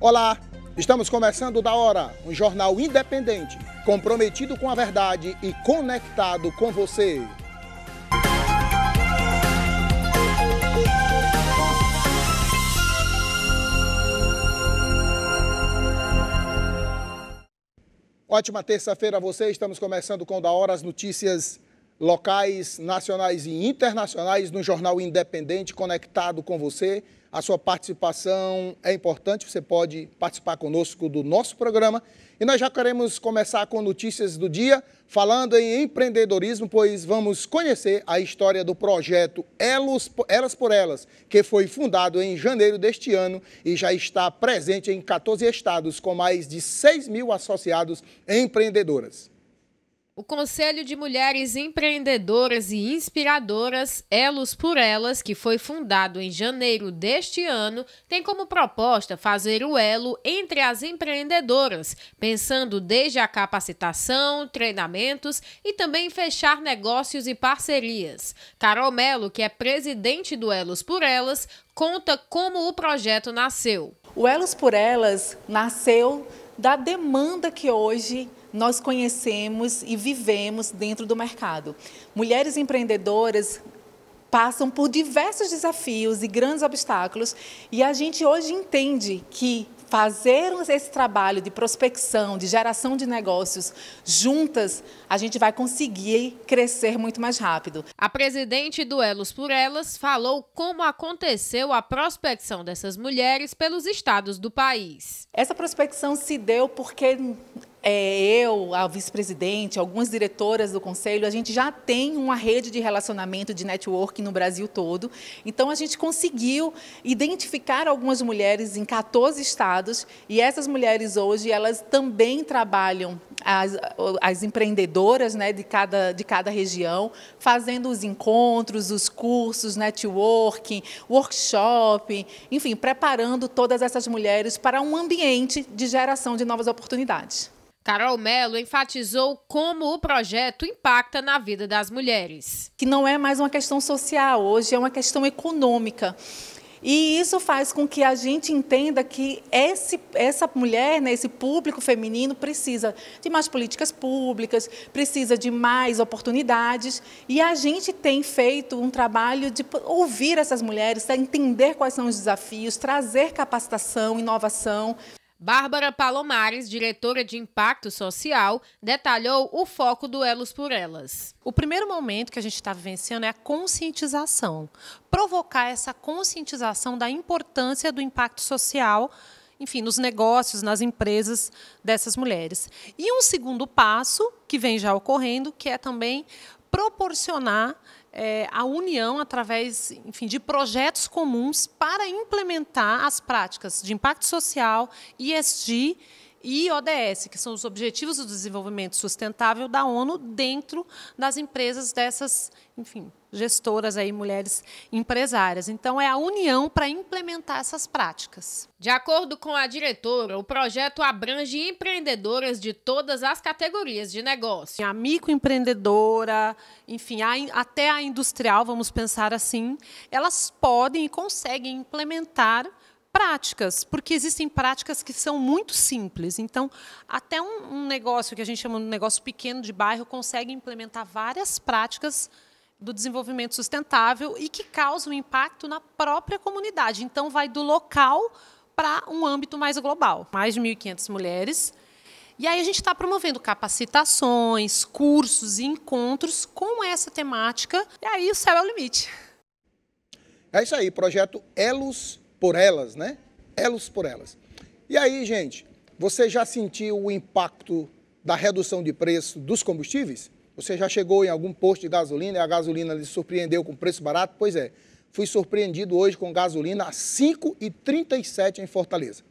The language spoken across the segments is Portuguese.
Olá, estamos começando da hora, um jornal independente, comprometido com a verdade e conectado com você. Ótima terça-feira a você. Estamos começando com da hora as notícias locais nacionais e internacionais no jornal Independente, conectado com você. A sua participação é importante, você pode participar conosco do nosso programa. E nós já queremos começar com notícias do dia, falando em empreendedorismo, pois vamos conhecer a história do projeto Elas por Elas, que foi fundado em janeiro deste ano e já está presente em 14 estados, com mais de 6 mil associados empreendedoras. O Conselho de Mulheres Empreendedoras e Inspiradoras, Elos por Elas, que foi fundado em janeiro deste ano, tem como proposta fazer o elo entre as empreendedoras, pensando desde a capacitação, treinamentos e também fechar negócios e parcerias. Carol Melo, que é presidente do Elos por Elas, conta como o projeto nasceu. O Elos por Elas nasceu da demanda que hoje nós conhecemos e vivemos dentro do mercado. Mulheres empreendedoras passam por diversos desafios e grandes obstáculos e a gente hoje entende que fazer esse trabalho de prospecção, de geração de negócios juntas, a gente vai conseguir crescer muito mais rápido. A presidente do Elos por Elas falou como aconteceu a prospecção dessas mulheres pelos estados do país. Essa prospecção se deu porque é, eu, a vice-presidente, algumas diretoras do conselho, a gente já tem uma rede de relacionamento de networking no Brasil todo. Então, a gente conseguiu identificar algumas mulheres em 14 estados e essas mulheres hoje, elas também trabalham, as, as empreendedoras né, de, cada, de cada região, fazendo os encontros, os cursos, networking, workshop, enfim, preparando todas essas mulheres para um ambiente de geração de novas oportunidades. Carol Mello enfatizou como o projeto impacta na vida das mulheres. Que não é mais uma questão social, hoje é uma questão econômica. E isso faz com que a gente entenda que esse, essa mulher, né, esse público feminino, precisa de mais políticas públicas, precisa de mais oportunidades. E a gente tem feito um trabalho de ouvir essas mulheres, entender quais são os desafios, trazer capacitação, inovação. Bárbara Palomares, diretora de Impacto Social, detalhou o foco do Elos por Elas. O primeiro momento que a gente está vivenciando é a conscientização. Provocar essa conscientização da importância do impacto social, enfim, nos negócios, nas empresas dessas mulheres. E um segundo passo, que vem já ocorrendo, que é também proporcionar é, a união através enfim, de projetos comuns para implementar as práticas de impacto social, ESG e ODS, que são os Objetivos do Desenvolvimento Sustentável da ONU, dentro das empresas dessas, enfim, gestoras aí, mulheres empresárias. Então é a união para implementar essas práticas. De acordo com a diretora, o projeto abrange empreendedoras de todas as categorias de negócio. A microempreendedora, enfim, a, até a industrial, vamos pensar assim, elas podem e conseguem implementar práticas, porque existem práticas que são muito simples. Então, até um, um negócio que a gente chama de um negócio pequeno de bairro consegue implementar várias práticas do desenvolvimento sustentável e que causa um impacto na própria comunidade. Então, vai do local para um âmbito mais global. Mais de 1.500 mulheres. E aí a gente está promovendo capacitações, cursos e encontros com essa temática. E aí o céu é o limite. É isso aí, projeto Elos por Elas, né? Elos por Elas. E aí, gente, você já sentiu o impacto da redução de preço dos combustíveis? Você já chegou em algum posto de gasolina e a gasolina lhe surpreendeu com preço barato? Pois é, fui surpreendido hoje com gasolina a 5,37 em Fortaleza.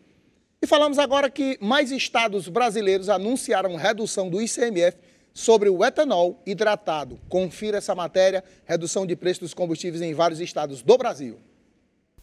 E falamos agora que mais estados brasileiros anunciaram redução do ICMF sobre o etanol hidratado. Confira essa matéria, redução de preço dos combustíveis em vários estados do Brasil.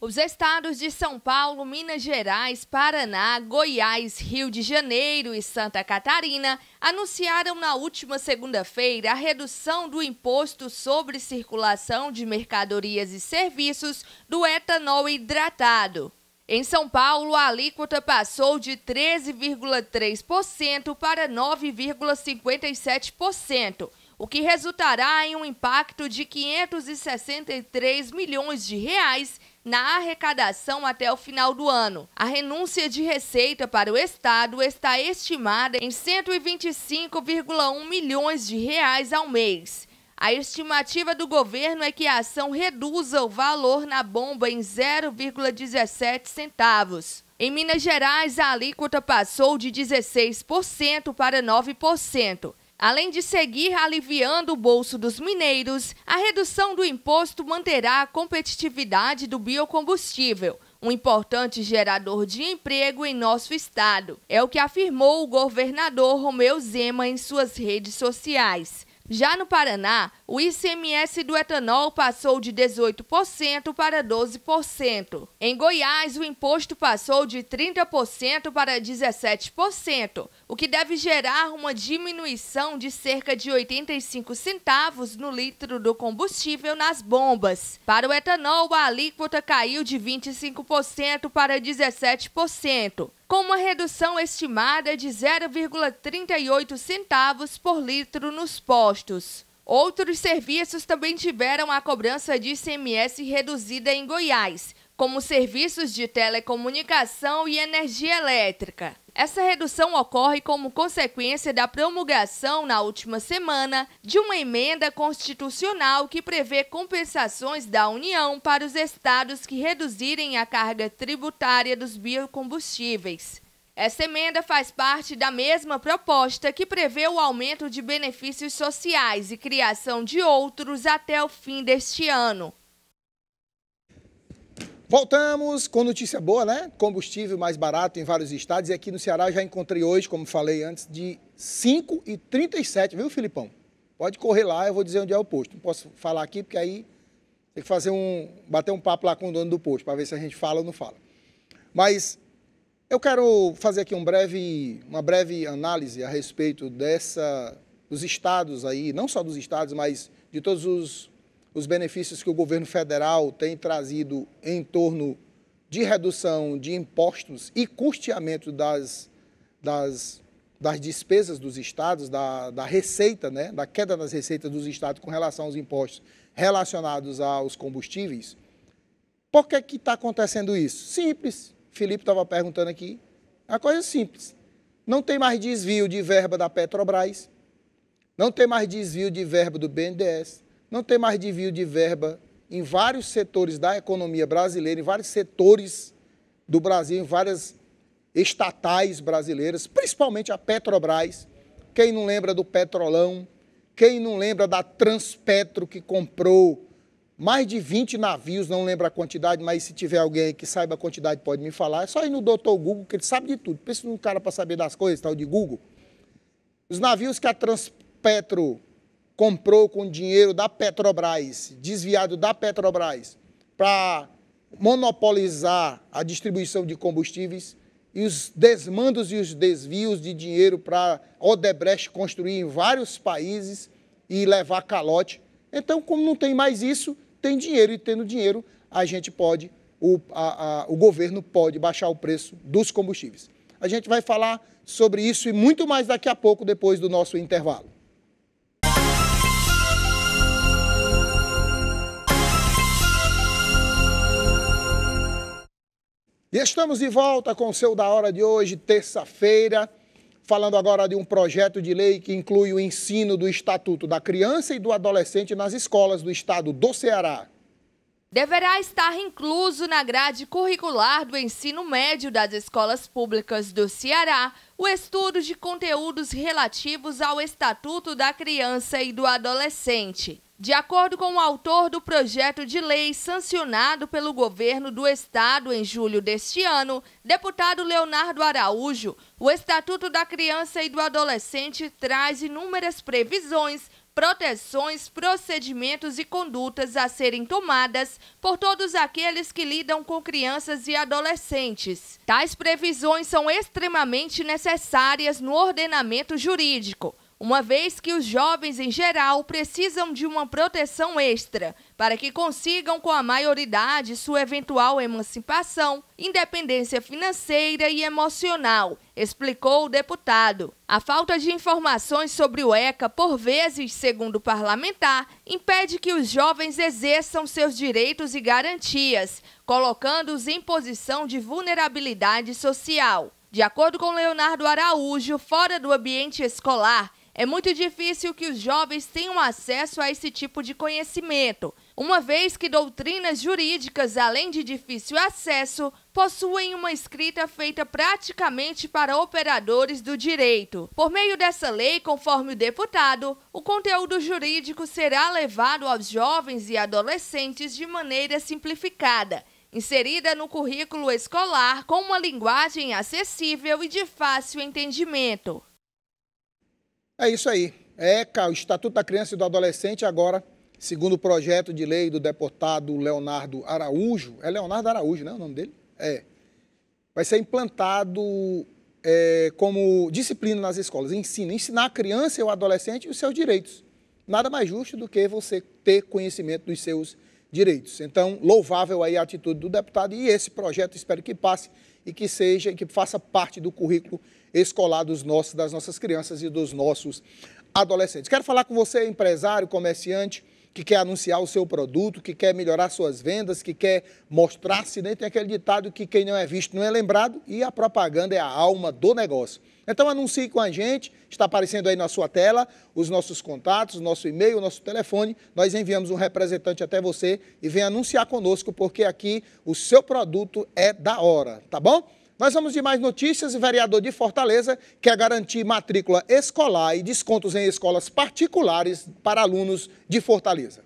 Os estados de São Paulo, Minas Gerais, Paraná, Goiás, Rio de Janeiro e Santa Catarina anunciaram na última segunda-feira a redução do imposto sobre circulação de mercadorias e serviços do etanol hidratado. Em São Paulo, a alíquota passou de 13,3% para 9,57% o que resultará em um impacto de 563 milhões de reais na arrecadação até o final do ano. A renúncia de receita para o Estado está estimada em 125,1 milhões de reais ao mês. A estimativa do governo é que a ação reduza o valor na bomba em 0,17 centavos. Em Minas Gerais, a alíquota passou de 16% para 9%. Além de seguir aliviando o bolso dos mineiros, a redução do imposto manterá a competitividade do biocombustível, um importante gerador de emprego em nosso estado. É o que afirmou o governador Romeu Zema em suas redes sociais. Já no Paraná, o ICMS do etanol passou de 18% para 12%. Em Goiás, o imposto passou de 30% para 17% o que deve gerar uma diminuição de cerca de 85 centavos no litro do combustível nas bombas. Para o etanol, a alíquota caiu de 25% para 17%, com uma redução estimada de 0,38 centavos por litro nos postos. Outros serviços também tiveram a cobrança de ICMS reduzida em Goiás, como serviços de telecomunicação e energia elétrica. Essa redução ocorre como consequência da promulgação na última semana de uma emenda constitucional que prevê compensações da União para os estados que reduzirem a carga tributária dos biocombustíveis. Essa emenda faz parte da mesma proposta que prevê o aumento de benefícios sociais e criação de outros até o fim deste ano. Voltamos com notícia boa, né? Combustível mais barato em vários estados. E aqui no Ceará já encontrei hoje, como falei antes, de 5,37, viu, Filipão? Pode correr lá, eu vou dizer onde é o posto. Não posso falar aqui, porque aí tem que fazer um. bater um papo lá com o dono do posto, para ver se a gente fala ou não fala. Mas eu quero fazer aqui um breve, uma breve análise a respeito dessa. dos estados aí, não só dos estados, mas de todos os os benefícios que o governo federal tem trazido em torno de redução de impostos e custeamento das, das, das despesas dos estados, da, da receita, né, da queda das receitas dos estados com relação aos impostos relacionados aos combustíveis. Por que está acontecendo isso? Simples. Felipe estava perguntando aqui. É uma coisa simples. Não tem mais desvio de verba da Petrobras, não tem mais desvio de verba do BNDES, não tem mais desvio de verba em vários setores da economia brasileira, em vários setores do Brasil, em várias estatais brasileiras, principalmente a Petrobras. Quem não lembra do Petrolão? Quem não lembra da Transpetro que comprou mais de 20 navios, não lembro a quantidade, mas se tiver alguém que saiba a quantidade pode me falar. É só ir no doutor Google, que ele sabe de tudo. Pensa num cara para saber das coisas, tal de Google. Os navios que a Transpetro comprou com dinheiro da Petrobras, desviado da Petrobras, para monopolizar a distribuição de combustíveis e os desmandos e os desvios de dinheiro para Odebrecht construir em vários países e levar calote. Então, como não tem mais isso, tem dinheiro e tendo dinheiro, a gente pode, o, a, a, o governo pode baixar o preço dos combustíveis. A gente vai falar sobre isso e muito mais daqui a pouco, depois do nosso intervalo. E estamos de volta com o seu da hora de hoje, terça-feira, falando agora de um projeto de lei que inclui o ensino do Estatuto da Criança e do Adolescente nas escolas do estado do Ceará. Deverá estar incluso na grade curricular do ensino médio das escolas públicas do Ceará o estudo de conteúdos relativos ao Estatuto da Criança e do Adolescente. De acordo com o autor do projeto de lei sancionado pelo governo do estado em julho deste ano, deputado Leonardo Araújo, o Estatuto da Criança e do Adolescente traz inúmeras previsões, proteções, procedimentos e condutas a serem tomadas por todos aqueles que lidam com crianças e adolescentes. Tais previsões são extremamente necessárias no ordenamento jurídico uma vez que os jovens em geral precisam de uma proteção extra para que consigam, com a maioridade, sua eventual emancipação, independência financeira e emocional, explicou o deputado. A falta de informações sobre o ECA, por vezes, segundo o parlamentar, impede que os jovens exerçam seus direitos e garantias, colocando-os em posição de vulnerabilidade social. De acordo com Leonardo Araújo, fora do ambiente escolar, é muito difícil que os jovens tenham acesso a esse tipo de conhecimento, uma vez que doutrinas jurídicas, além de difícil acesso, possuem uma escrita feita praticamente para operadores do direito. Por meio dessa lei, conforme o deputado, o conteúdo jurídico será levado aos jovens e adolescentes de maneira simplificada inserida no currículo escolar com uma linguagem acessível e de fácil entendimento. É isso aí. ECA, é, o Estatuto da Criança e do Adolescente, agora, segundo o projeto de lei do deputado Leonardo Araújo, é Leonardo Araújo, né? O nome dele? É. Vai ser implantado é, como disciplina nas escolas. Ensina, ensinar a criança e o adolescente os seus direitos. Nada mais justo do que você ter conhecimento dos seus direitos. Então, louvável aí a atitude do deputado e esse projeto espero que passe e que seja, que faça parte do currículo escolar dos nossos, das nossas crianças e dos nossos adolescentes. Quero falar com você, empresário, comerciante, que quer anunciar o seu produto, que quer melhorar suas vendas, que quer mostrar-se, né? tem aquele ditado que quem não é visto não é lembrado e a propaganda é a alma do negócio. Então anuncie com a gente, está aparecendo aí na sua tela os nossos contatos, nosso e-mail, nosso telefone. Nós enviamos um representante até você e vem anunciar conosco, porque aqui o seu produto é da hora, tá bom? Nós vamos de mais notícias. O vereador de Fortaleza quer garantir matrícula escolar e descontos em escolas particulares para alunos de Fortaleza.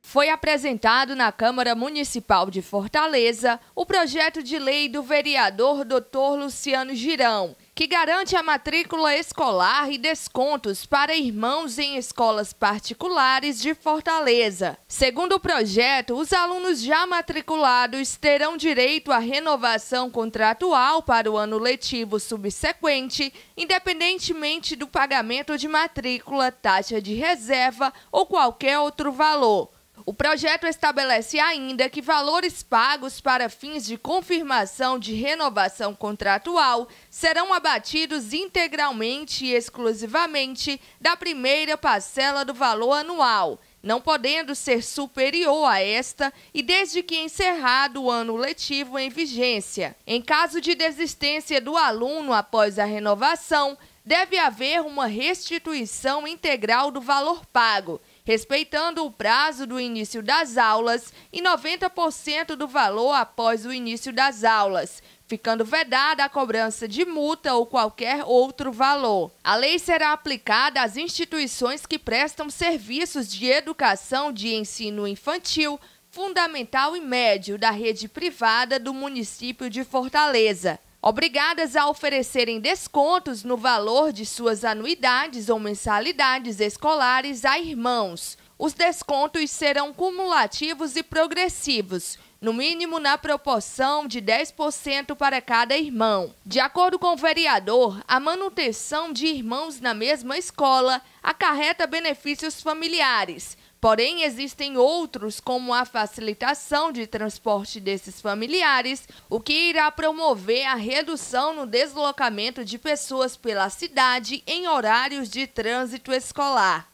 Foi apresentado na Câmara Municipal de Fortaleza o projeto de lei do vereador Dr. Luciano Girão, que garante a matrícula escolar e descontos para irmãos em escolas particulares de Fortaleza. Segundo o projeto, os alunos já matriculados terão direito à renovação contratual para o ano letivo subsequente, independentemente do pagamento de matrícula, taxa de reserva ou qualquer outro valor. O projeto estabelece ainda que valores pagos para fins de confirmação de renovação contratual serão abatidos integralmente e exclusivamente da primeira parcela do valor anual, não podendo ser superior a esta e desde que encerrado o ano letivo em vigência. Em caso de desistência do aluno após a renovação, deve haver uma restituição integral do valor pago respeitando o prazo do início das aulas e 90% do valor após o início das aulas, ficando vedada a cobrança de multa ou qualquer outro valor. A lei será aplicada às instituições que prestam serviços de educação de ensino infantil, fundamental e médio da rede privada do município de Fortaleza obrigadas a oferecerem descontos no valor de suas anuidades ou mensalidades escolares a irmãos. Os descontos serão cumulativos e progressivos, no mínimo na proporção de 10% para cada irmão. De acordo com o vereador, a manutenção de irmãos na mesma escola acarreta benefícios familiares, Porém, existem outros, como a facilitação de transporte desses familiares, o que irá promover a redução no deslocamento de pessoas pela cidade em horários de trânsito escolar.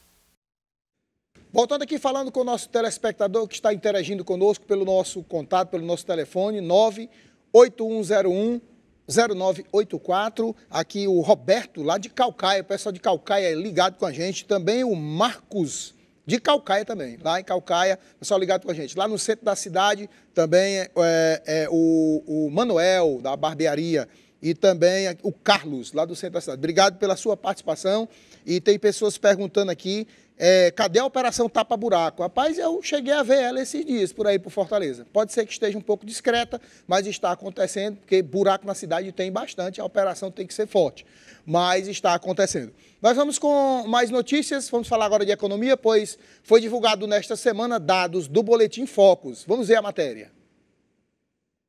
Voltando aqui falando com o nosso telespectador que está interagindo conosco pelo nosso contato, pelo nosso telefone 98101 0984, aqui o Roberto lá de Calcaia, o pessoal de Calcaia é ligado com a gente, também o Marcos de Calcaia também. Lá em Calcaia, é só ligado com a gente. Lá no centro da cidade também é, é, é o, o Manuel, da barbearia, e também é o Carlos, lá do centro da cidade. Obrigado pela sua participação. E tem pessoas perguntando aqui é, cadê a operação tapa-buraco? Rapaz, eu cheguei a ver ela esses dias por aí, por Fortaleza. Pode ser que esteja um pouco discreta, mas está acontecendo, porque buraco na cidade tem bastante, a operação tem que ser forte. Mas está acontecendo. Nós vamos com mais notícias, vamos falar agora de economia, pois foi divulgado nesta semana dados do Boletim Focos. Vamos ver a matéria.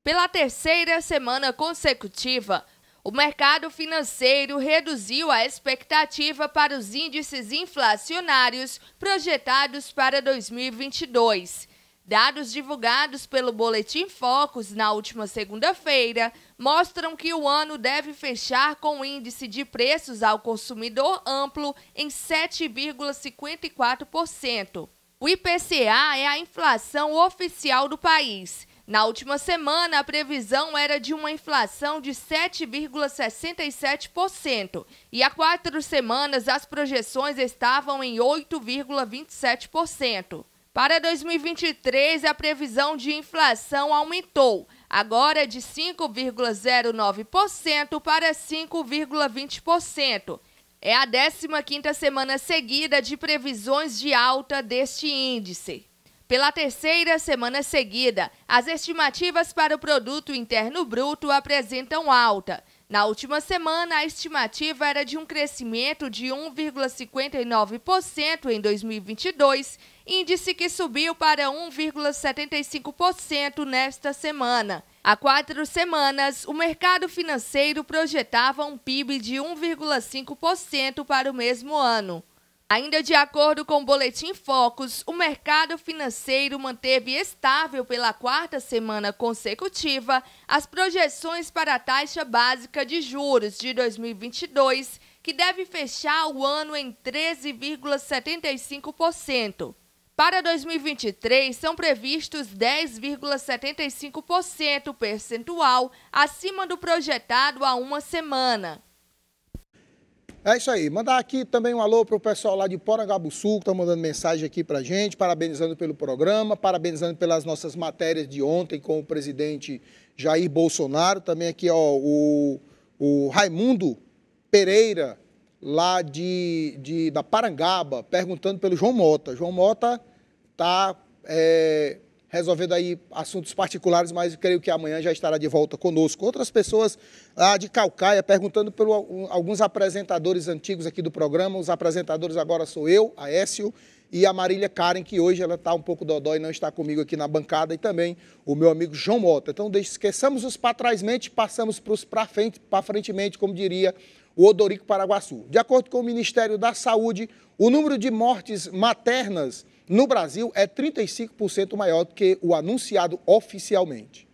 Pela terceira semana consecutiva, o mercado financeiro reduziu a expectativa para os índices inflacionários projetados para 2022. Dados divulgados pelo Boletim Focus na última segunda-feira mostram que o ano deve fechar com o índice de preços ao consumidor amplo em 7,54%. O IPCA é a inflação oficial do país na última semana, a previsão era de uma inflação de 7,67% e há quatro semanas as projeções estavam em 8,27%. Para 2023, a previsão de inflação aumentou, agora de 5,09% para 5,20%. É a 15ª semana seguida de previsões de alta deste índice. Pela terceira semana seguida, as estimativas para o produto interno bruto apresentam alta. Na última semana, a estimativa era de um crescimento de 1,59% em 2022, índice que subiu para 1,75% nesta semana. Há quatro semanas, o mercado financeiro projetava um PIB de 1,5% para o mesmo ano. Ainda de acordo com o Boletim Focus, o mercado financeiro manteve estável pela quarta semana consecutiva as projeções para a taxa básica de juros de 2022, que deve fechar o ano em 13,75%. Para 2023, são previstos 10,75% percentual acima do projetado há uma semana. É isso aí. Mandar aqui também um alô para o pessoal lá de Porangabuçu, que está mandando mensagem aqui para a gente, parabenizando pelo programa, parabenizando pelas nossas matérias de ontem com o presidente Jair Bolsonaro. Também aqui, ó, o, o Raimundo Pereira, lá de, de, da Parangaba, perguntando pelo João Mota. João Mota está é, resolvendo aí assuntos particulares, mas creio que amanhã já estará de volta conosco. Outras pessoas lá ah, de Calcaia perguntando por alguns apresentadores antigos aqui do programa. Os apresentadores agora sou eu, a Écio e a Marília Karen, que hoje ela está um pouco dodó e não está comigo aqui na bancada, e também o meu amigo João Mota. Então, esqueçamos os para passamos para os para frente, para frentemente, como diria o Odorico Paraguaçu. De acordo com o Ministério da Saúde, o número de mortes maternas no Brasil é 35% maior do que o anunciado oficialmente.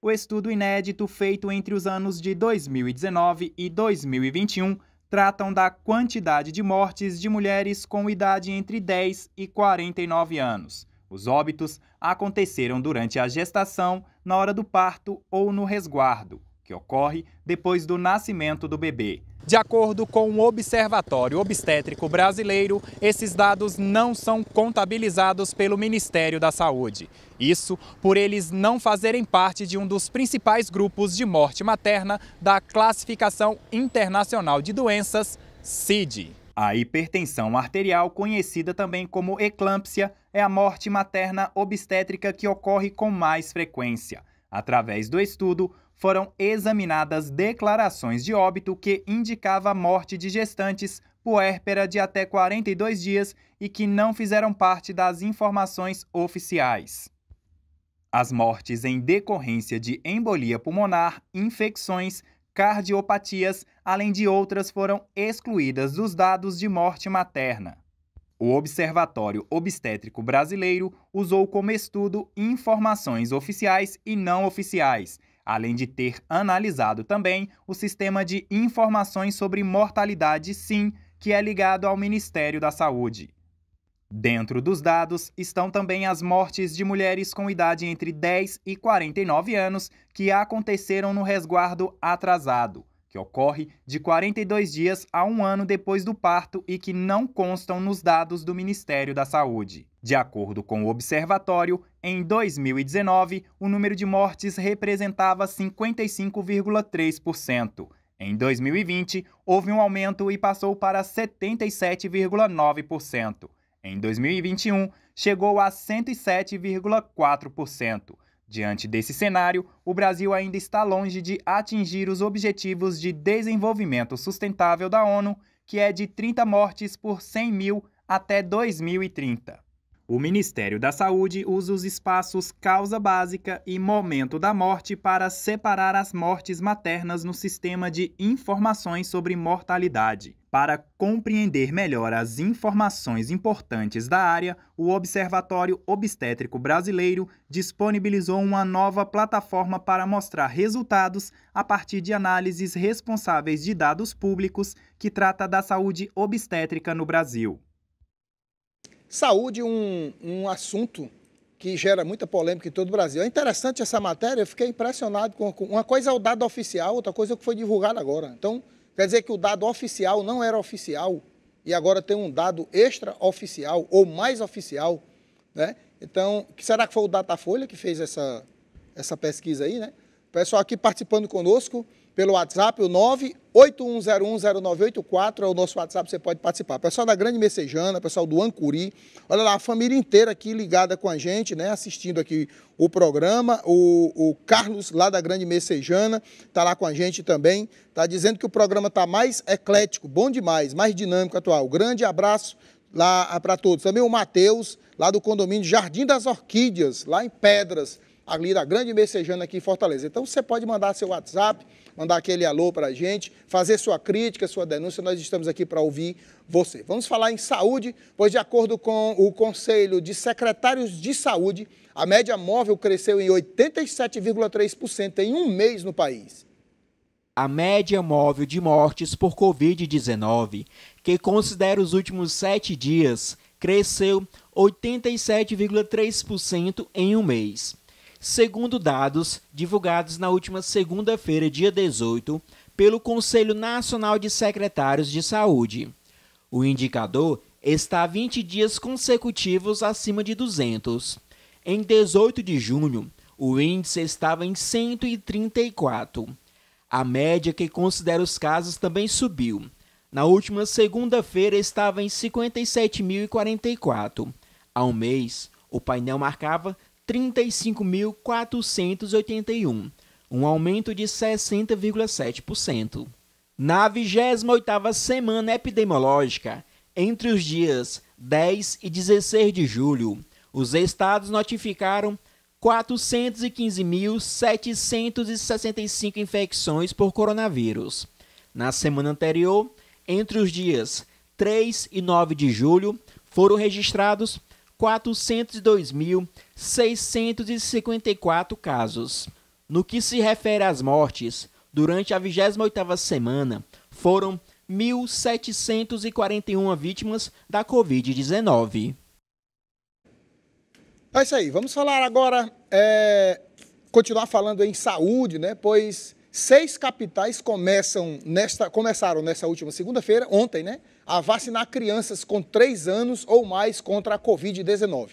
O estudo inédito feito entre os anos de 2019 e 2021 tratam da quantidade de mortes de mulheres com idade entre 10 e 49 anos. Os óbitos aconteceram durante a gestação, na hora do parto ou no resguardo que ocorre depois do nascimento do bebê. De acordo com o Observatório Obstétrico Brasileiro, esses dados não são contabilizados pelo Ministério da Saúde. Isso por eles não fazerem parte de um dos principais grupos de morte materna da Classificação Internacional de Doenças, CID. A hipertensão arterial, conhecida também como eclâmpsia, é a morte materna obstétrica que ocorre com mais frequência. Através do estudo, foram examinadas declarações de óbito que indicava a morte de gestantes puérpera de até 42 dias e que não fizeram parte das informações oficiais. As mortes em decorrência de embolia pulmonar, infecções, cardiopatias, além de outras, foram excluídas dos dados de morte materna. O Observatório Obstétrico Brasileiro usou como estudo informações oficiais e não oficiais além de ter analisado também o sistema de informações sobre mortalidade SIM, que é ligado ao Ministério da Saúde. Dentro dos dados estão também as mortes de mulheres com idade entre 10 e 49 anos que aconteceram no resguardo atrasado que ocorre de 42 dias a um ano depois do parto e que não constam nos dados do Ministério da Saúde. De acordo com o observatório, em 2019, o número de mortes representava 55,3%. Em 2020, houve um aumento e passou para 77,9%. Em 2021, chegou a 107,4%. Diante desse cenário, o Brasil ainda está longe de atingir os objetivos de desenvolvimento sustentável da ONU, que é de 30 mortes por 100 mil até 2030. O Ministério da Saúde usa os espaços causa básica e momento da morte para separar as mortes maternas no sistema de informações sobre mortalidade. Para compreender melhor as informações importantes da área, o Observatório Obstétrico Brasileiro disponibilizou uma nova plataforma para mostrar resultados a partir de análises responsáveis de dados públicos que trata da saúde obstétrica no Brasil. Saúde, um, um assunto que gera muita polêmica em todo o Brasil. É interessante essa matéria, eu fiquei impressionado com. Uma coisa é o dado oficial, outra coisa é o que foi divulgado agora. Então Quer dizer que o dado oficial não era oficial e agora tem um dado extraoficial ou mais oficial, né? Então, será que foi o Datafolha que fez essa, essa pesquisa aí, né? Pessoal aqui participando conosco, pelo WhatsApp, o 981010984 é o nosso WhatsApp, você pode participar. Pessoal da Grande Messejana, pessoal do Ancuri, olha lá, a família inteira aqui ligada com a gente, né, assistindo aqui o programa. O, o Carlos, lá da Grande Messejana, está lá com a gente também, está dizendo que o programa está mais eclético, bom demais, mais dinâmico atual. Grande abraço lá ah, para todos. Também o Matheus, lá do condomínio Jardim das Orquídeas, lá em Pedras, ali da Grande Messejana aqui em Fortaleza. Então você pode mandar seu WhatsApp, mandar aquele alô para a gente, fazer sua crítica, sua denúncia, nós estamos aqui para ouvir você. Vamos falar em saúde, pois de acordo com o Conselho de Secretários de Saúde, a média móvel cresceu em 87,3% em um mês no país. A média móvel de mortes por Covid-19, que considera os últimos sete dias, cresceu 87,3% em um mês segundo dados divulgados na última segunda-feira, dia 18, pelo Conselho Nacional de Secretários de Saúde. O indicador está 20 dias consecutivos acima de 200. Em 18 de junho, o índice estava em 134. A média que considera os casos também subiu. Na última segunda-feira estava em 57.044. Há um mês, o painel marcava 35.481, um aumento de 60,7%. Na 28ª semana epidemiológica, entre os dias 10 e 16 de julho, os estados notificaram 415.765 infecções por coronavírus. Na semana anterior, entre os dias 3 e 9 de julho, foram registrados 402.654 casos. No que se refere às mortes, durante a 28ª semana, foram 1.741 vítimas da Covid-19. É isso aí, vamos falar agora, é, continuar falando em saúde, né? Pois seis capitais começam nesta, começaram nesta última segunda-feira, ontem, né? a vacinar crianças com 3 anos ou mais contra a Covid-19.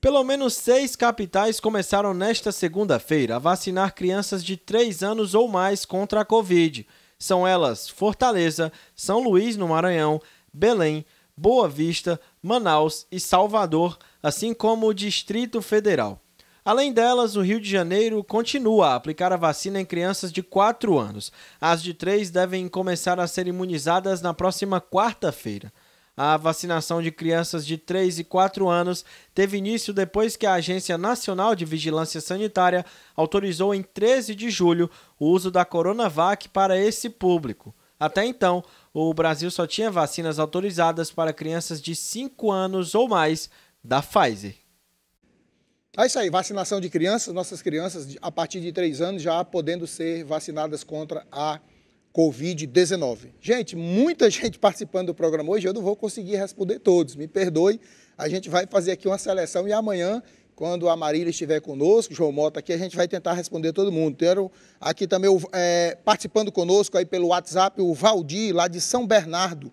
Pelo menos seis capitais começaram nesta segunda-feira a vacinar crianças de 3 anos ou mais contra a Covid. São elas Fortaleza, São Luís, no Maranhão, Belém, Boa Vista, Manaus e Salvador, assim como o Distrito Federal. Além delas, o Rio de Janeiro continua a aplicar a vacina em crianças de 4 anos. As de 3 devem começar a ser imunizadas na próxima quarta-feira. A vacinação de crianças de 3 e 4 anos teve início depois que a Agência Nacional de Vigilância Sanitária autorizou em 13 de julho o uso da Coronavac para esse público. Até então, o Brasil só tinha vacinas autorizadas para crianças de 5 anos ou mais da Pfizer. É isso aí, vacinação de crianças, nossas crianças a partir de 3 anos já podendo ser vacinadas contra a Covid-19. Gente, muita gente participando do programa hoje, eu não vou conseguir responder todos, me perdoe. A gente vai fazer aqui uma seleção e amanhã, quando a Marília estiver conosco, João Mota aqui, a gente vai tentar responder todo mundo. Quero aqui também é, participando conosco aí pelo WhatsApp o Valdir, lá de São Bernardo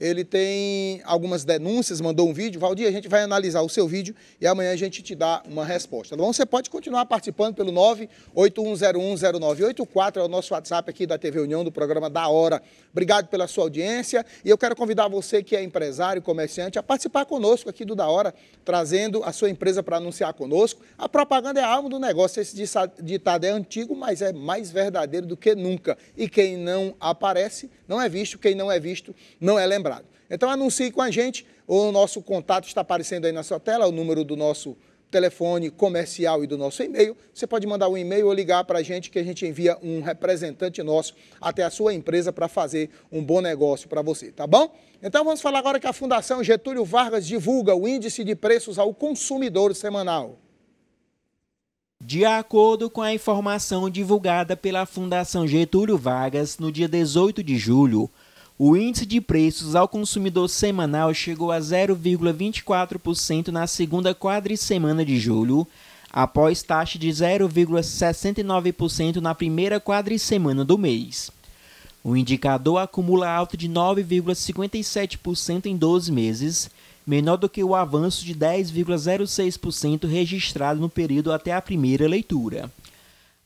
ele tem algumas denúncias, mandou um vídeo. Valdir, a gente vai analisar o seu vídeo e amanhã a gente te dá uma resposta. Então você pode continuar participando pelo 981010984, é o nosso WhatsApp aqui da TV União, do programa Da Hora. Obrigado pela sua audiência e eu quero convidar você que é empresário, comerciante, a participar conosco aqui do Da Hora, trazendo a sua empresa para anunciar conosco. A propaganda é a alma do negócio. Esse ditado é antigo, mas é mais verdadeiro do que nunca. E quem não aparece não é visto, quem não é visto não é lembrado. Então anuncie com a gente, o nosso contato está aparecendo aí na sua tela, o número do nosso telefone comercial e do nosso e-mail. Você pode mandar um e-mail ou ligar para a gente que a gente envia um representante nosso até a sua empresa para fazer um bom negócio para você, tá bom? Então vamos falar agora que a Fundação Getúlio Vargas divulga o índice de preços ao consumidor semanal. De acordo com a informação divulgada pela Fundação Getúlio Vargas no dia 18 de julho, o índice de preços ao consumidor semanal chegou a 0,24% na segunda quadricemana de julho, após taxa de 0,69% na primeira quadricemana do mês. O indicador acumula alta de 9,57% em 12 meses, menor do que o avanço de 10,06% registrado no período até a primeira leitura.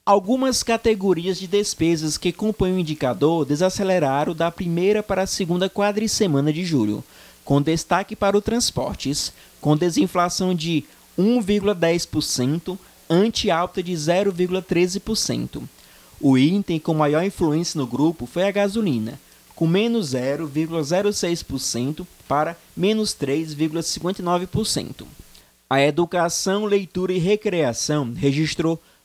Algumas categorias de despesas que compõem o indicador desaceleraram da primeira para a segunda quadricemana de julho, com destaque para o transportes, com desinflação de 1,10% ante alta de 0,13%. O item com maior influência no grupo foi a gasolina, com menos 0,06% para menos 3,59%. A educação, leitura e recreação registrou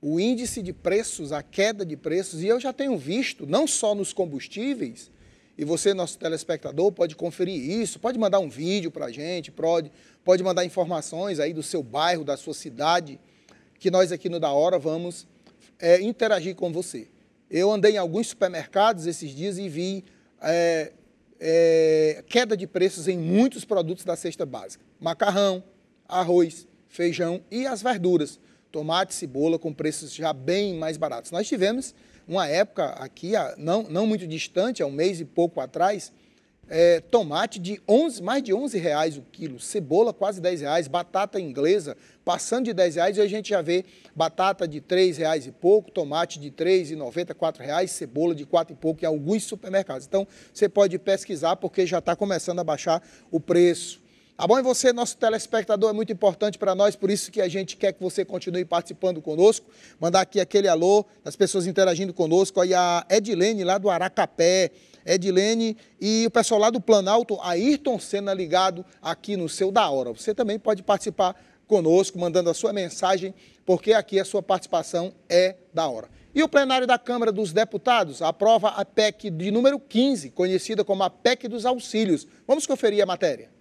o índice de preços, a queda de preços, e eu já tenho visto, não só nos combustíveis, e você, nosso telespectador, pode conferir isso, pode mandar um vídeo para a gente, pode, pode mandar informações aí do seu bairro, da sua cidade, que nós aqui no Da Hora vamos é, interagir com você. Eu andei em alguns supermercados esses dias e vi é, é, queda de preços em muitos produtos da cesta básica. Macarrão, arroz, feijão e as verduras tomate e cebola com preços já bem mais baratos. Nós tivemos uma época aqui, não, não muito distante, há um mês e pouco atrás, é, tomate de 11, mais de 11 reais o quilo, cebola quase 10 reais, batata inglesa passando de 10 reais, e a gente já vê batata de 3 reais e pouco, tomate de 3,90, 4 reais, cebola de 4 e pouco em alguns supermercados. Então, você pode pesquisar porque já está começando a baixar o preço. Tá bom? E você, nosso telespectador, é muito importante para nós, por isso que a gente quer que você continue participando conosco. Mandar aqui aquele alô das pessoas interagindo conosco. Aí a Edilene, lá do Aracapé, Edilene e o pessoal lá do Planalto, Ayrton Senna ligado aqui no seu Da Hora. Você também pode participar conosco, mandando a sua mensagem, porque aqui a sua participação é da hora. E o plenário da Câmara dos Deputados aprova a PEC de número 15, conhecida como a PEC dos Auxílios. Vamos conferir a matéria.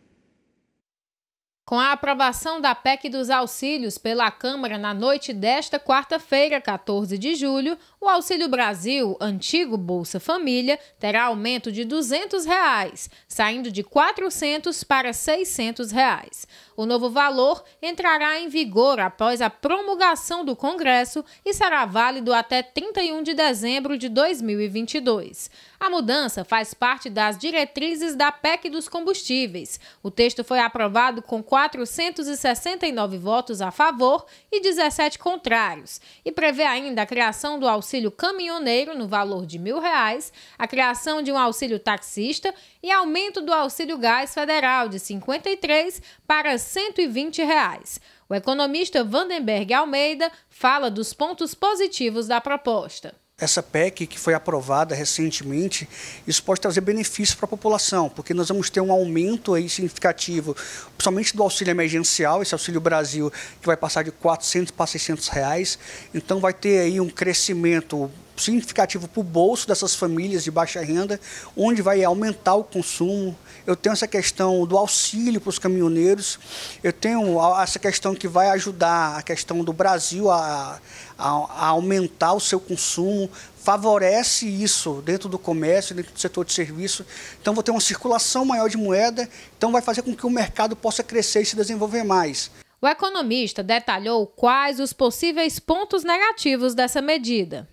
Com a aprovação da PEC dos auxílios pela Câmara na noite desta quarta-feira, 14 de julho, o Auxílio Brasil, antigo Bolsa Família, terá aumento de R$ 200, reais, saindo de R$ 400 para R$ 600. Reais. O novo valor entrará em vigor após a promulgação do Congresso e será válido até 31 de dezembro de 2022. A mudança faz parte das diretrizes da PEC dos combustíveis. O texto foi aprovado com 469 votos a favor e 17 contrários e prevê ainda a criação do auxílio auxílio caminhoneiro no valor de mil reais, a criação de um auxílio taxista e aumento do auxílio gás federal de 53 para 120 reais. O economista Vandenberg Almeida fala dos pontos positivos da proposta essa PEC que foi aprovada recentemente, isso pode trazer benefícios para a população, porque nós vamos ter um aumento aí significativo, principalmente do auxílio emergencial, esse auxílio Brasil, que vai passar de 400 para 600 reais. Então vai ter aí um crescimento significativo para o bolso dessas famílias de baixa renda, onde vai aumentar o consumo. Eu tenho essa questão do auxílio para os caminhoneiros, eu tenho essa questão que vai ajudar a questão do Brasil a, a, a aumentar o seu consumo, favorece isso dentro do comércio, dentro do setor de serviço. Então, vou ter uma circulação maior de moeda, então vai fazer com que o mercado possa crescer e se desenvolver mais. O economista detalhou quais os possíveis pontos negativos dessa medida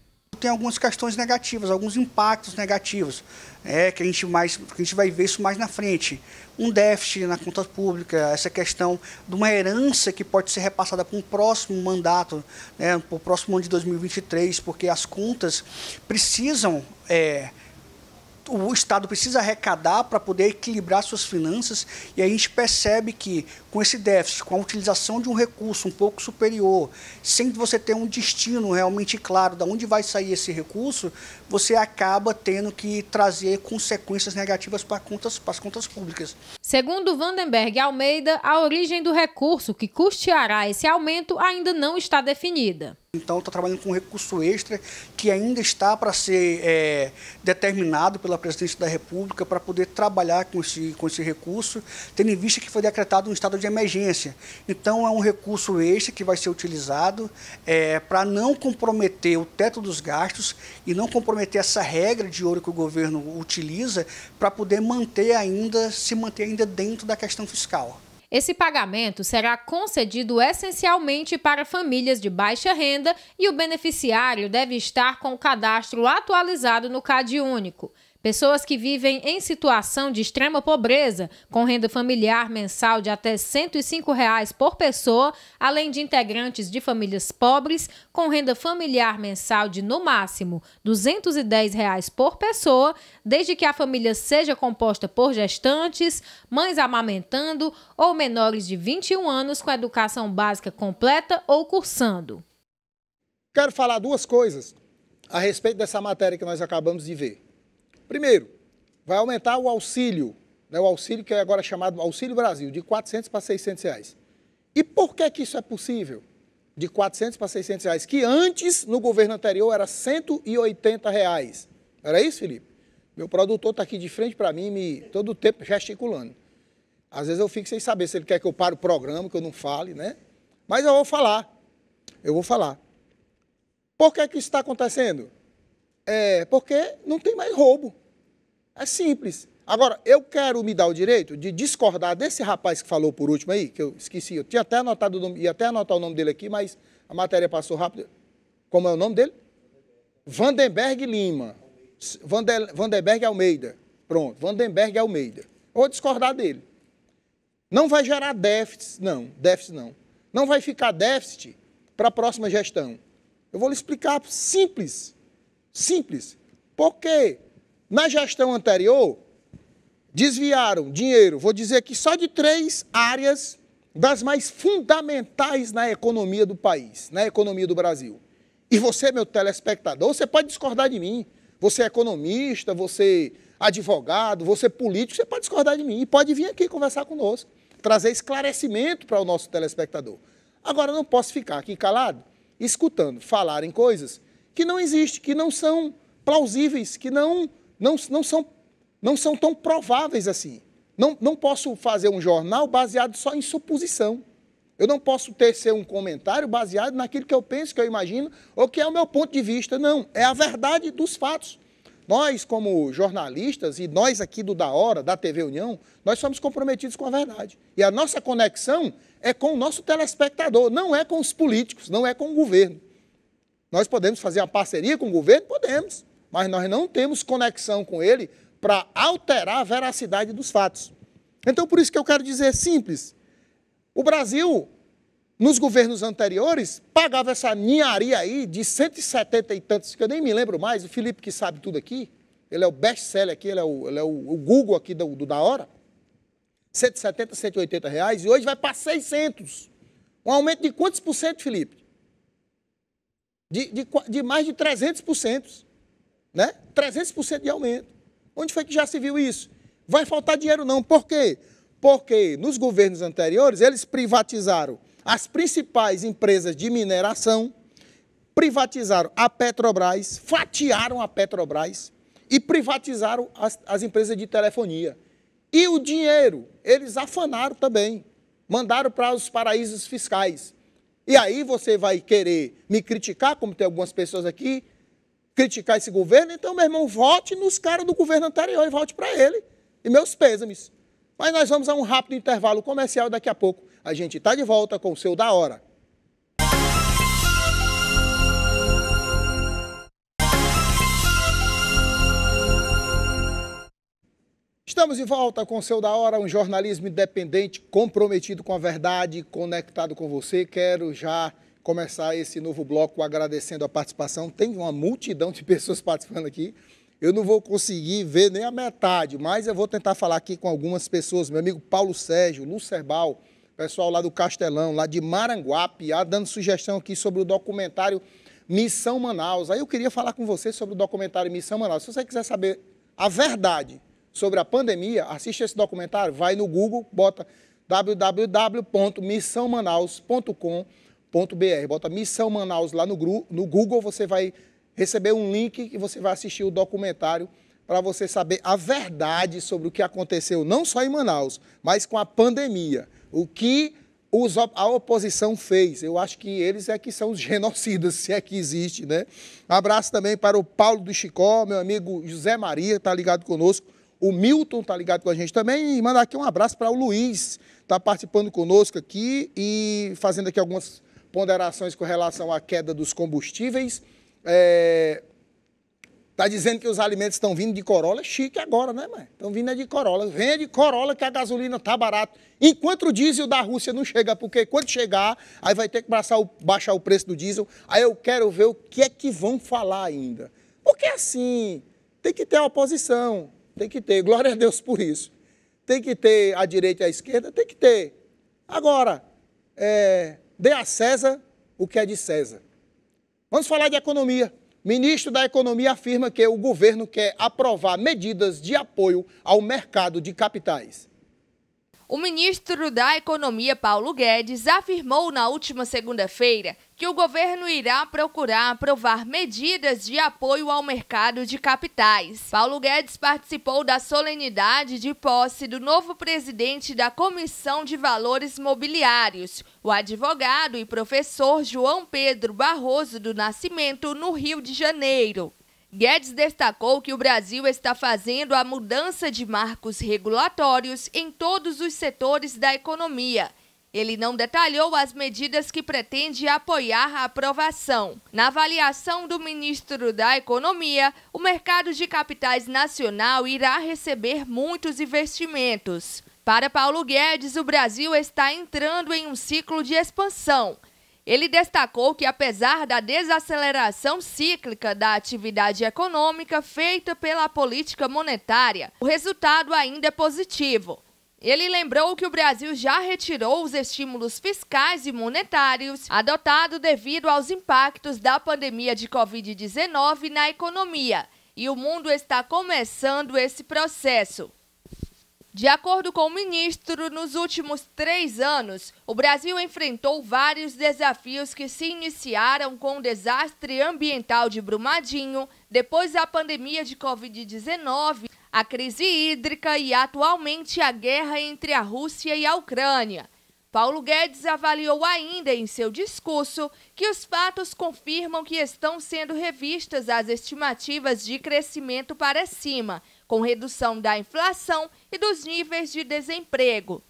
tem algumas questões negativas, alguns impactos negativos, é, que, a gente mais, que a gente vai ver isso mais na frente. Um déficit na conta pública, essa questão de uma herança que pode ser repassada para um próximo mandato, né, para o próximo ano de 2023, porque as contas precisam. É, o Estado precisa arrecadar para poder equilibrar suas finanças e a gente percebe que com esse déficit, com a utilização de um recurso um pouco superior, sem você ter um destino realmente claro de onde vai sair esse recurso, você acaba tendo que trazer consequências negativas para, contas, as contas públicas. Segundo Vandenberg Almeida, a origem do recurso que custeará esse aumento ainda não está definida. Então, está trabalhando com um recurso extra que ainda está para ser é, determinado pela Presidência da República para poder trabalhar com esse, com esse recurso, tendo em vista que foi decretado um estado de emergência. Então, é um recurso extra que vai ser utilizado é, para não comprometer o teto dos gastos e não comprometer essa regra de ouro que o governo utiliza para poder manter ainda, se manter ainda dentro da questão fiscal. Esse pagamento será concedido essencialmente para famílias de baixa renda e o beneficiário deve estar com o cadastro atualizado no CadÚnico. Pessoas que vivem em situação de extrema pobreza, com renda familiar mensal de até R$ 105 reais por pessoa, além de integrantes de famílias pobres, com renda familiar mensal de, no máximo, R$ 210 reais por pessoa, desde que a família seja composta por gestantes, mães amamentando ou menores de 21 anos com educação básica completa ou cursando. Quero falar duas coisas a respeito dessa matéria que nós acabamos de ver. Primeiro, vai aumentar o auxílio, né, o auxílio que é agora chamado Auxílio Brasil, de 400 para 600 reais. E por que, que isso é possível? De 400 para 600 reais, que antes, no governo anterior, era 180 reais. Era isso, Felipe? Meu produtor está aqui de frente para mim, me, todo o tempo gesticulando. Às vezes eu fico sem saber se ele quer que eu pare o programa, que eu não fale, né? Mas eu vou falar. Eu vou falar. Por que, que isso está acontecendo? É, porque não tem mais roubo. É simples. Agora, eu quero me dar o direito de discordar desse rapaz que falou por último aí, que eu esqueci, eu tinha até anotado o nome, ia até anotar o nome dele aqui, mas a matéria passou rápido. Como é o nome dele? Vandenberg Lima. Vander, Vandenberg Almeida. Pronto, Vandenberg Almeida. Vou discordar dele. Não vai gerar déficit, não, déficit não. Não vai ficar déficit para a próxima gestão. Eu vou lhe explicar simples. Simples. Porque na gestão anterior desviaram dinheiro, vou dizer que só de três áreas das mais fundamentais na economia do país, na economia do Brasil. E você, meu telespectador, você pode discordar de mim. Você é economista, você é advogado, você é político, você pode discordar de mim e pode vir aqui conversar conosco, trazer esclarecimento para o nosso telespectador. Agora, não posso ficar aqui calado, escutando falarem coisas que não existem, que não são plausíveis, que não, não, não, são, não são tão prováveis assim. Não, não posso fazer um jornal baseado só em suposição. Eu não posso tecer um comentário baseado naquilo que eu penso, que eu imagino, ou que é o meu ponto de vista. Não, é a verdade dos fatos. Nós, como jornalistas, e nós aqui do Da Hora, da TV União, nós somos comprometidos com a verdade. E a nossa conexão é com o nosso telespectador, não é com os políticos, não é com o governo. Nós podemos fazer uma parceria com o governo? Podemos. Mas nós não temos conexão com ele para alterar a veracidade dos fatos. Então, por isso que eu quero dizer simples. O Brasil, nos governos anteriores, pagava essa ninharia aí de 170 e tantos, que eu nem me lembro mais, o Felipe que sabe tudo aqui, ele é o best-seller aqui, ele é o, ele é o, o Google aqui do, do, da hora. 170, 180 reais, e hoje vai para 600. Um aumento de quantos por cento, Felipe? de, de, de mais de 300%, né? 300% de aumento. Onde foi que já se viu isso? Vai faltar dinheiro não. Por quê? Porque nos governos anteriores eles privatizaram as principais empresas de mineração, privatizaram a Petrobras, fatiaram a Petrobras e privatizaram as, as empresas de telefonia. E o dinheiro, eles afanaram também, mandaram para os paraísos fiscais. E aí você vai querer me criticar, como tem algumas pessoas aqui, criticar esse governo. Então, meu irmão, vote nos caras do governo anterior e vote para ele. E meus pêsames. Mas nós vamos a um rápido intervalo comercial daqui a pouco. A gente está de volta com o seu da hora. Estamos de volta com o Seu da Hora, um jornalismo independente, comprometido com a verdade, conectado com você. Quero já começar esse novo bloco agradecendo a participação. Tem uma multidão de pessoas participando aqui. Eu não vou conseguir ver nem a metade, mas eu vou tentar falar aqui com algumas pessoas. Meu amigo Paulo Sérgio, Lucerbal, pessoal lá do Castelão, lá de Maranguape, ah, dando sugestão aqui sobre o documentário Missão Manaus. Aí eu queria falar com você sobre o documentário Missão Manaus. Se você quiser saber a verdade sobre a pandemia, assiste esse documentário, vai no Google, bota www.missãomanaus.com.br, bota Missão Manaus lá no, no Google, você vai receber um link e você vai assistir o documentário para você saber a verdade sobre o que aconteceu, não só em Manaus, mas com a pandemia. O que os, a oposição fez. Eu acho que eles é que são os genocidas, se é que existe, né? Abraço também para o Paulo do Chicó, meu amigo José Maria, está ligado conosco. O Milton tá ligado com a gente também e mandar aqui um abraço para o Luiz, tá participando conosco aqui e fazendo aqui algumas ponderações com relação à queda dos combustíveis. É, Tá dizendo que os alimentos estão vindo de Corolla, é chique agora, né, mãe? Estão vindo é de Corolla. de Corolla que a gasolina tá barato. Enquanto o diesel da Rússia não chega, porque quando chegar, aí vai ter que baixar o, baixar o preço do diesel. Aí eu quero ver o que é que vão falar ainda. Porque assim, tem que ter a oposição. Tem que ter. Glória a Deus por isso. Tem que ter a direita e a esquerda? Tem que ter. Agora, é, dê a César o que é de César. Vamos falar de economia. O ministro da Economia afirma que o governo quer aprovar medidas de apoio ao mercado de capitais. O ministro da Economia, Paulo Guedes, afirmou na última segunda-feira que o governo irá procurar aprovar medidas de apoio ao mercado de capitais. Paulo Guedes participou da solenidade de posse do novo presidente da Comissão de Valores Mobiliários, o advogado e professor João Pedro Barroso do Nascimento, no Rio de Janeiro. Guedes destacou que o Brasil está fazendo a mudança de marcos regulatórios em todos os setores da economia. Ele não detalhou as medidas que pretende apoiar a aprovação. Na avaliação do ministro da Economia, o mercado de capitais nacional irá receber muitos investimentos. Para Paulo Guedes, o Brasil está entrando em um ciclo de expansão. Ele destacou que, apesar da desaceleração cíclica da atividade econômica feita pela política monetária, o resultado ainda é positivo. Ele lembrou que o Brasil já retirou os estímulos fiscais e monetários adotados devido aos impactos da pandemia de Covid-19 na economia e o mundo está começando esse processo. De acordo com o ministro, nos últimos três anos, o Brasil enfrentou vários desafios que se iniciaram com o desastre ambiental de Brumadinho, depois a pandemia de Covid-19, a crise hídrica e, atualmente, a guerra entre a Rússia e a Ucrânia. Paulo Guedes avaliou ainda em seu discurso que os fatos confirmam que estão sendo revistas as estimativas de crescimento para cima com redução da inflação e dos níveis de desemprego.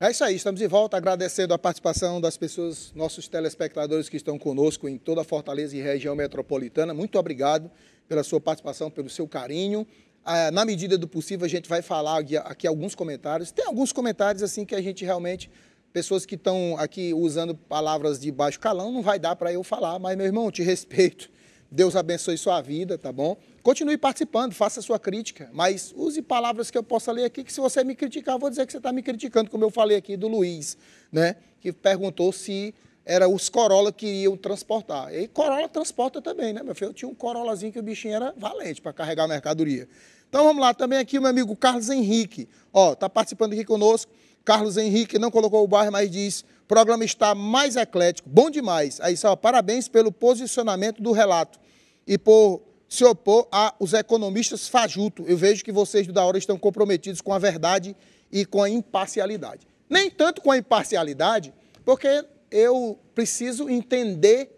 É isso aí, estamos de volta agradecendo a participação das pessoas, nossos telespectadores que estão conosco em toda a Fortaleza e região metropolitana. Muito obrigado pela sua participação, pelo seu carinho. Ah, na medida do possível, a gente vai falar aqui alguns comentários. Tem alguns comentários assim que a gente realmente, pessoas que estão aqui usando palavras de baixo calão, não vai dar para eu falar, mas meu irmão, te respeito. Deus abençoe sua vida, tá bom? Continue participando, faça sua crítica, mas use palavras que eu possa ler aqui, que se você me criticar, eu vou dizer que você está me criticando, como eu falei aqui do Luiz, né? Que perguntou se era os Corolla que iam transportar. E Corolla transporta também, né, meu filho? Eu tinha um Corollazinho que o bichinho era valente para carregar a mercadoria. Então vamos lá, também aqui o meu amigo Carlos Henrique. Ó, tá participando aqui conosco. Carlos Henrique não colocou o bairro, mas diz: programa está mais eclético, bom demais. Aí só, parabéns pelo posicionamento do relato e por se opor aos economistas fajuto. Eu vejo que vocês do Da Hora estão comprometidos com a verdade e com a imparcialidade. Nem tanto com a imparcialidade, porque eu preciso entender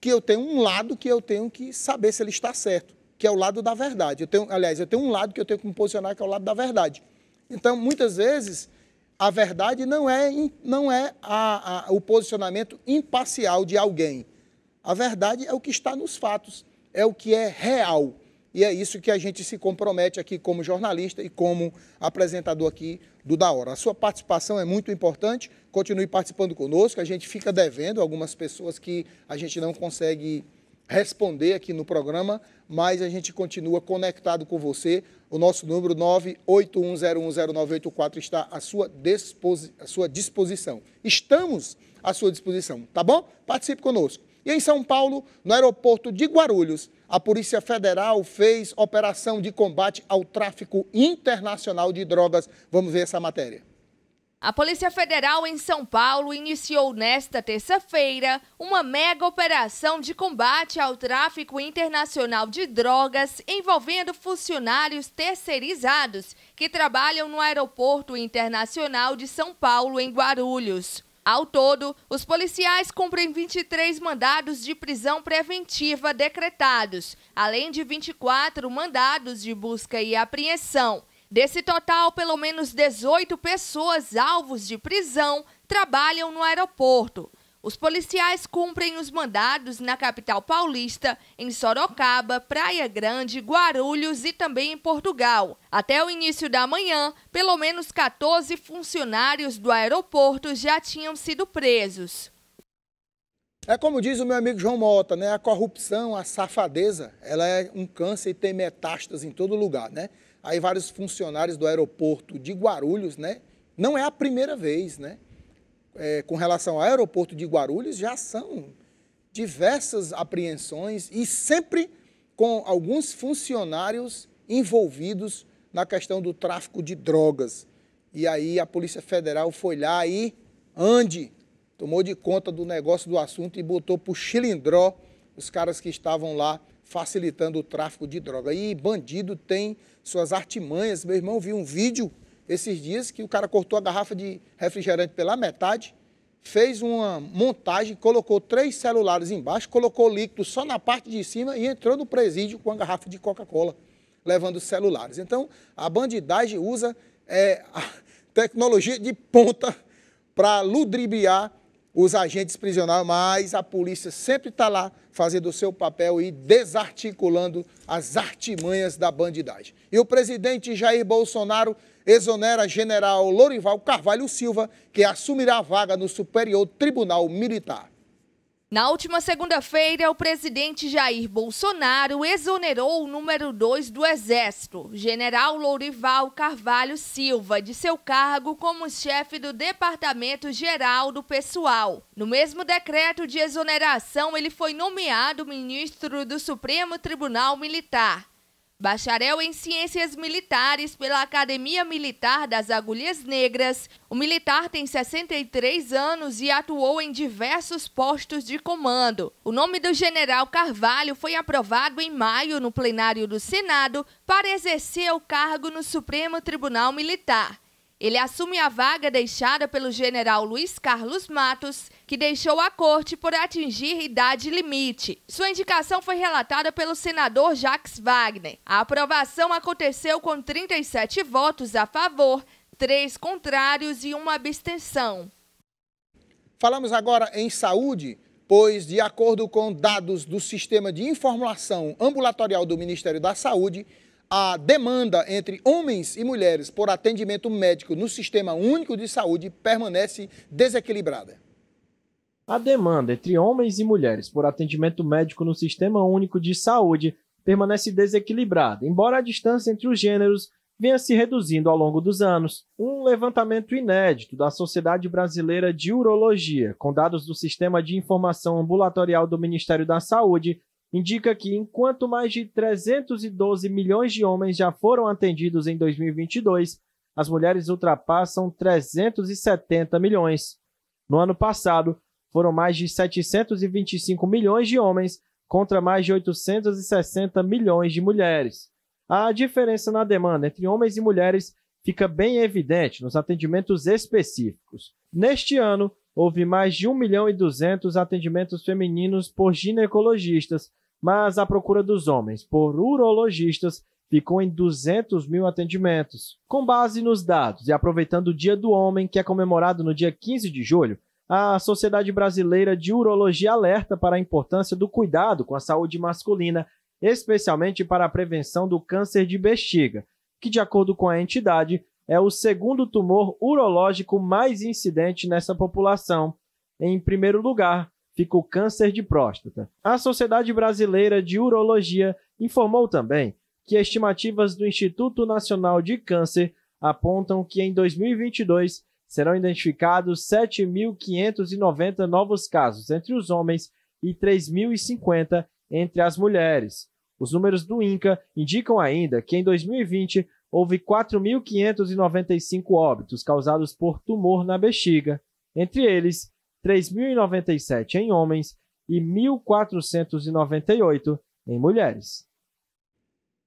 que eu tenho um lado que eu tenho que saber se ele está certo, que é o lado da verdade. Eu tenho, aliás, eu tenho um lado que eu tenho que me posicionar, que é o lado da verdade. Então, muitas vezes, a verdade não é, não é a, a, o posicionamento imparcial de alguém. A verdade é o que está nos fatos é o que é real. E é isso que a gente se compromete aqui como jornalista e como apresentador aqui do Da Hora. A sua participação é muito importante, continue participando conosco. A gente fica devendo algumas pessoas que a gente não consegue responder aqui no programa, mas a gente continua conectado com você. O nosso número 981010984 está à sua, à sua disposição. Estamos à sua disposição, tá bom? Participe conosco. E em São Paulo, no aeroporto de Guarulhos, a Polícia Federal fez operação de combate ao tráfico internacional de drogas. Vamos ver essa matéria. A Polícia Federal em São Paulo iniciou nesta terça-feira uma mega operação de combate ao tráfico internacional de drogas envolvendo funcionários terceirizados que trabalham no Aeroporto Internacional de São Paulo, em Guarulhos. Ao todo, os policiais cumprem 23 mandados de prisão preventiva decretados, além de 24 mandados de busca e apreensão. Desse total, pelo menos 18 pessoas alvos de prisão trabalham no aeroporto. Os policiais cumprem os mandados na capital paulista, em Sorocaba, Praia Grande, Guarulhos e também em Portugal. Até o início da manhã, pelo menos 14 funcionários do aeroporto já tinham sido presos. É como diz o meu amigo João Mota, né? A corrupção, a safadeza, ela é um câncer e tem metástases em todo lugar, né? Aí vários funcionários do aeroporto de Guarulhos, né? Não é a primeira vez, né? é, com relação ao aeroporto de Guarulhos já são diversas apreensões e sempre com alguns funcionários envolvidos na questão do tráfico de drogas. E aí a Polícia Federal foi lá e ande, tomou de conta do negócio do assunto e botou para o chilindró os caras que estavam lá facilitando o tráfico de droga. E bandido tem suas artimanhas. Meu irmão viu um vídeo esses dias que o cara cortou a garrafa de refrigerante pela metade, fez uma montagem, colocou três celulares embaixo, colocou líquido só na parte de cima e entrou no presídio com a garrafa de Coca-Cola, levando os celulares. Então, a bandidagem usa é, a tecnologia de ponta para ludibriar os agentes prisionais, mas a polícia sempre está lá fazendo o seu papel e desarticulando as artimanhas da bandidagem. E o presidente Jair Bolsonaro exonera general Lorival Carvalho Silva, que assumirá a vaga no Superior Tribunal Militar. Na última segunda-feira, o presidente Jair Bolsonaro exonerou o número 2 do Exército, general Lourival Carvalho Silva, de seu cargo como chefe do Departamento Geral do Pessoal. No mesmo decreto de exoneração, ele foi nomeado ministro do Supremo Tribunal Militar. Bacharel em Ciências Militares pela Academia Militar das Agulhas Negras, o militar tem 63 anos e atuou em diversos postos de comando. O nome do general Carvalho foi aprovado em maio no plenário do Senado para exercer o cargo no Supremo Tribunal Militar. Ele assume a vaga deixada pelo general Luiz Carlos Matos, que deixou a corte por atingir idade limite. Sua indicação foi relatada pelo senador Jacques Wagner. A aprovação aconteceu com 37 votos a favor, 3 contrários e uma abstenção. Falamos agora em saúde pois, de acordo com dados do Sistema de Informação Ambulatorial do Ministério da Saúde, a demanda entre homens e mulheres por atendimento médico no Sistema Único de Saúde permanece desequilibrada. A demanda entre homens e mulheres por atendimento médico no Sistema Único de Saúde permanece desequilibrada, embora a distância entre os gêneros venha se reduzindo ao longo dos anos. Um levantamento inédito da Sociedade Brasileira de Urologia, com dados do Sistema de Informação Ambulatorial do Ministério da Saúde, indica que, enquanto mais de 312 milhões de homens já foram atendidos em 2022, as mulheres ultrapassam 370 milhões. No ano passado, foram mais de 725 milhões de homens contra mais de 860 milhões de mulheres. A diferença na demanda entre homens e mulheres fica bem evidente nos atendimentos específicos. Neste ano, houve mais de 1 milhão e 200 atendimentos femininos por ginecologistas, mas a procura dos homens por urologistas ficou em 200 mil atendimentos. Com base nos dados e aproveitando o Dia do Homem, que é comemorado no dia 15 de julho, a Sociedade Brasileira de Urologia alerta para a importância do cuidado com a saúde masculina, especialmente para a prevenção do câncer de bexiga, que, de acordo com a entidade, é o segundo tumor urológico mais incidente nessa população, em primeiro lugar fica o câncer de próstata. A Sociedade Brasileira de Urologia informou também que estimativas do Instituto Nacional de Câncer apontam que em 2022 serão identificados 7.590 novos casos entre os homens e 3.050 entre as mulheres. Os números do INCA indicam ainda que em 2020 houve 4.595 óbitos causados por tumor na bexiga. Entre eles, 3.097 em homens e 1.498 em mulheres.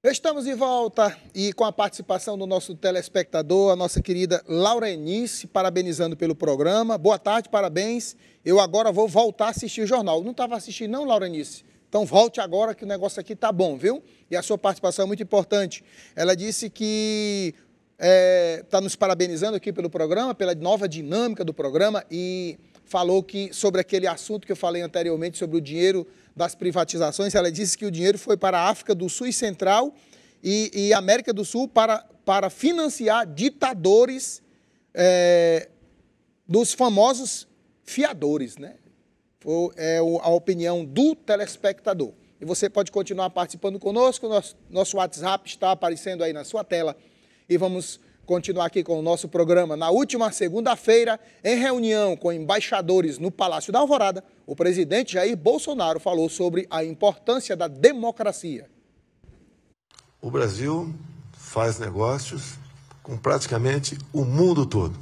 Estamos de volta e com a participação do nosso telespectador, a nossa querida Laurenice, parabenizando pelo programa. Boa tarde, parabéns. Eu agora vou voltar a assistir o jornal. Não estava assistindo não, Laurenice? Então volte agora que o negócio aqui está bom, viu? E a sua participação é muito importante. Ela disse que está eh, é, nos parabenizando aqui pelo programa, pela nova dinâmica do programa e falou que sobre aquele assunto que eu falei anteriormente sobre o dinheiro das privatizações, ela disse que o dinheiro foi para a África do Sul e Central e, e América do Sul para, para financiar ditadores é, dos famosos fiadores, né? Foi, é a opinião do telespectador. E você pode continuar participando conosco, nosso, nosso WhatsApp está aparecendo aí na sua tela e vamos continuar aqui com o nosso programa. Na última segunda-feira, em reunião com embaixadores no Palácio da Alvorada, o presidente Jair Bolsonaro falou sobre a importância da democracia. O Brasil faz negócios com praticamente o mundo todo.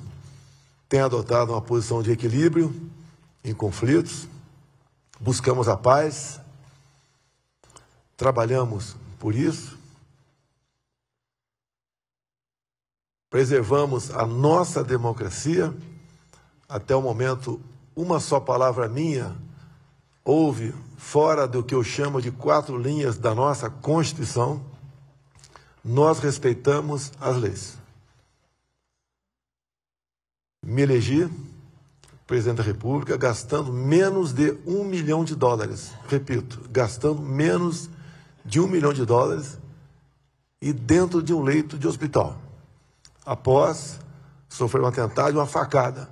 Tem adotado uma posição de equilíbrio em conflitos, buscamos a paz, trabalhamos por isso preservamos a nossa democracia. Até o momento, uma só palavra minha houve fora do que eu chamo de quatro linhas da nossa Constituição. Nós respeitamos as leis. Me elegi presidente da República gastando menos de um milhão de dólares. Repito, gastando menos de um milhão de dólares e dentro de um leito de hospital após sofrer um atentado e uma facada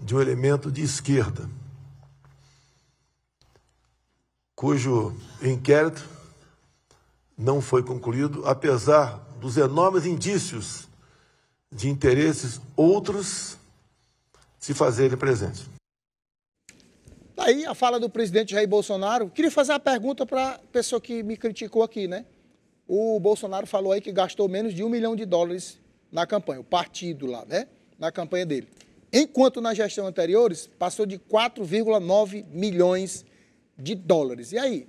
de um elemento de esquerda, cujo inquérito não foi concluído, apesar dos enormes indícios de interesses outros se fazerem presentes. Aí a fala do presidente Jair Bolsonaro. Queria fazer a pergunta para a pessoa que me criticou aqui, né? O Bolsonaro falou aí que gastou menos de um milhão de dólares na campanha, o partido lá, né? Na campanha dele. Enquanto na gestão anteriores passou de 4,9 milhões de dólares. E aí,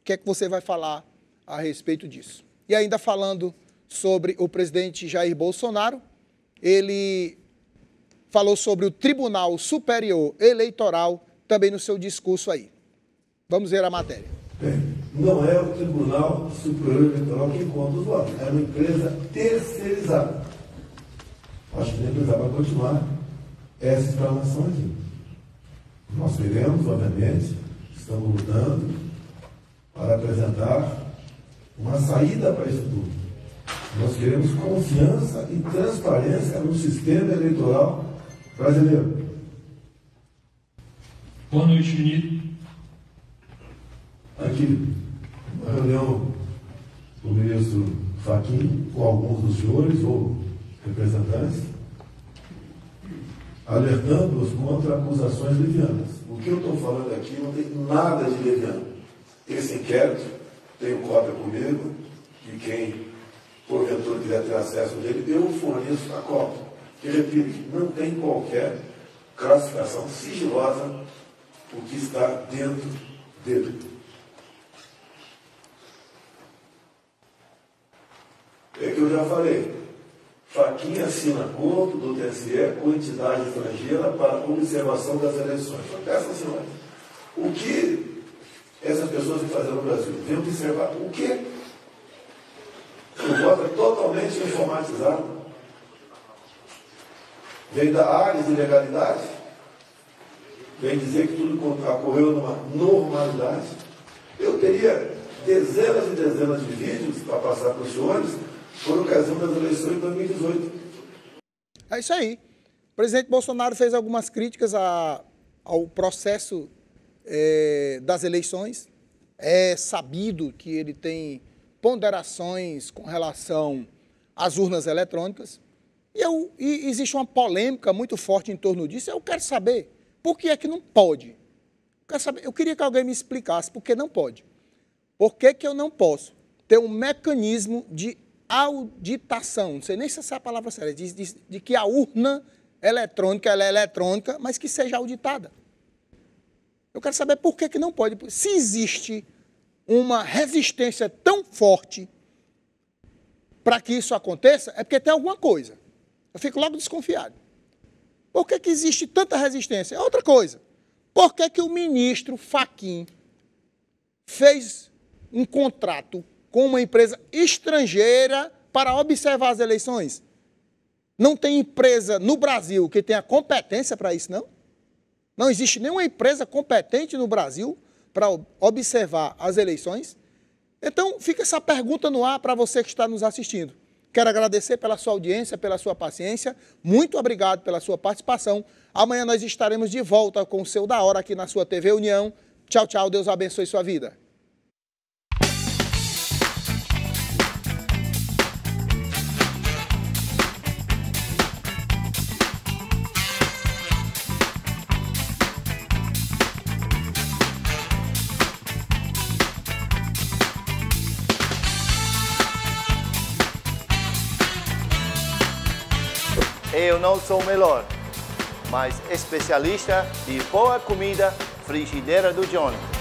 o que é que você vai falar a respeito disso? E ainda falando sobre o presidente Jair Bolsonaro, ele falou sobre o Tribunal Superior Eleitoral também no seu discurso aí. Vamos ver a matéria. Não é o Tribunal Superior Eleitoral que conta os votos. é uma empresa terceirizada. Acho que precisava continuar essa explanação aqui. Nós queremos, obviamente, estamos lutando para apresentar uma saída para isso tudo. Nós queremos confiança e transparência no sistema eleitoral brasileiro. Boa noite, Nito. Aqui, uma reunião do ministro Faquim, com alguns dos senhores, ou representantes, alertando-os contra acusações levianas. O que eu estou falando aqui não tem nada de leviano. Esse inquérito, tenho cópia comigo, e quem porventura quiser ter acesso dele, eu forneço a cópia. Que repito, não tem qualquer classificação sigilosa o que está dentro dele. É que eu já falei, Faquinha assina acordo do TSE com entidade estrangeira para observação das eleições. Então, peça assinada. O que essas pessoas que fazer no Brasil? Vêm observar o quê? O voto é totalmente informatizado. Vem da área de legalidade. Vem dizer que tudo ocorreu numa normalidade. Eu teria dezenas e dezenas de vídeos para passar para os senhores por ocasião das eleições de 2018. É isso aí. O presidente Bolsonaro fez algumas críticas a, ao processo é, das eleições. É sabido que ele tem ponderações com relação às urnas eletrônicas. E, eu, e existe uma polêmica muito forte em torno disso. Eu quero saber por que é que não pode. Eu, quero saber, eu queria que alguém me explicasse por que não pode. Por que, que eu não posso ter um mecanismo de auditação. Não sei nem se essa é a palavra é séria, de que a urna eletrônica ela é eletrônica, mas que seja auditada. Eu quero saber por que, que não pode. Se existe uma resistência tão forte para que isso aconteça, é porque tem alguma coisa. Eu fico logo desconfiado. Por que, que existe tanta resistência? É outra coisa. Por que, que o ministro Faquim fez um contrato com uma empresa estrangeira para observar as eleições? Não tem empresa no Brasil que tenha competência para isso, não? Não existe nenhuma empresa competente no Brasil para observar as eleições? Então, fica essa pergunta no ar para você que está nos assistindo. Quero agradecer pela sua audiência, pela sua paciência. Muito obrigado pela sua participação. Amanhã nós estaremos de volta com o seu Da Hora aqui na sua TV União. Tchau, tchau. Deus abençoe sua vida. não sou o melhor, mas especialista de boa comida, frigideira do Jonathan.